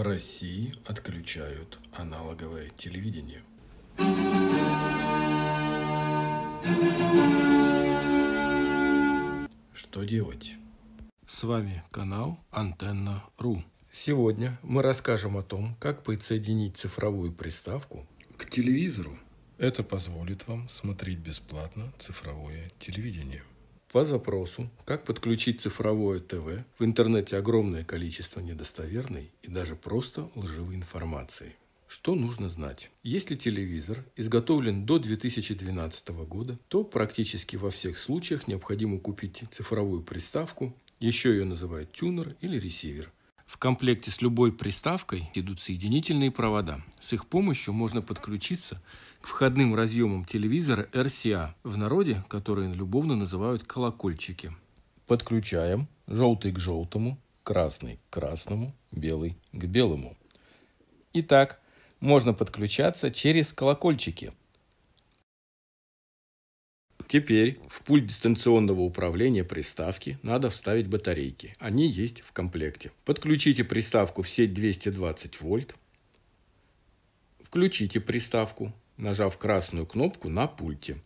В России отключают аналоговое телевидение. Что делать? С вами канал Антенна.ру. Сегодня мы расскажем о том, как подсоединить цифровую приставку к телевизору. Это позволит вам смотреть бесплатно цифровое телевидение. По запросу «Как подключить цифровое ТВ» в интернете огромное количество недостоверной и даже просто лживой информации. Что нужно знать? Если телевизор изготовлен до 2012 года, то практически во всех случаях необходимо купить цифровую приставку, еще ее называют тюнер или ресивер – в комплекте с любой приставкой идут соединительные провода. С их помощью можно подключиться к входным разъемам телевизора RCA, в народе, которые любовно называют колокольчики. Подключаем желтый к желтому, красный к красному, белый к белому. Итак, можно подключаться через колокольчики – Теперь в пульт дистанционного управления приставки надо вставить батарейки. Они есть в комплекте. Подключите приставку в сеть 220 вольт. Включите приставку, нажав красную кнопку на пульте.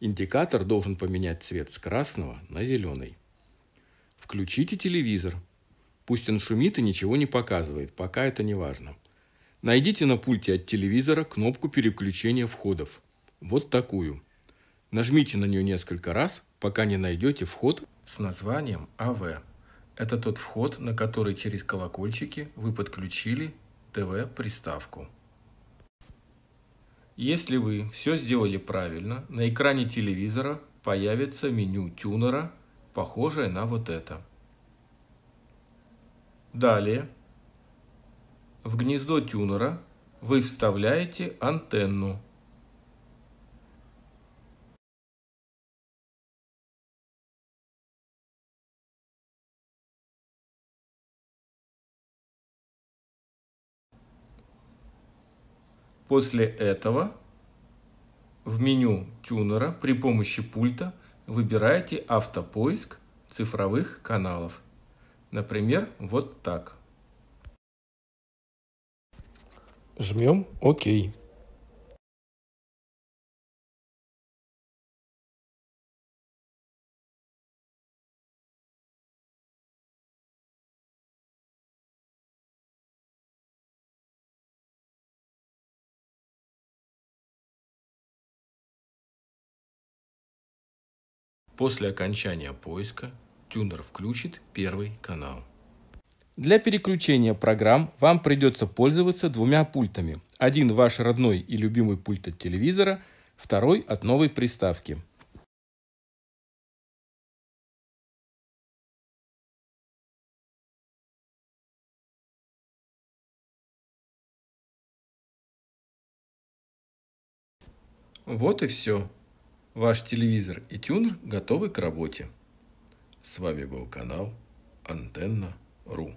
Индикатор должен поменять цвет с красного на зеленый. Включите телевизор. Пусть он шумит и ничего не показывает, пока это не важно. Найдите на пульте от телевизора кнопку переключения входов. Вот такую. Нажмите на нее несколько раз, пока не найдете вход с названием AV. Это тот вход, на который через колокольчики вы подключили ТВ-приставку. Если вы все сделали правильно, на экране телевизора появится меню тюнера, похожее на вот это. Далее в гнездо тюнера вы вставляете антенну После этого в меню тюнера при помощи пульта выбирайте автопоиск цифровых каналов. Например, вот так. Жмем ОК. После окончания поиска тюнер включит первый канал. Для переключения программ вам придется пользоваться двумя пультами. Один ваш родной и любимый пульт от телевизора, второй от новой приставки. Вот и все. Ваш телевизор и тюнер готовы к работе. С вами был канал Антенна.ру.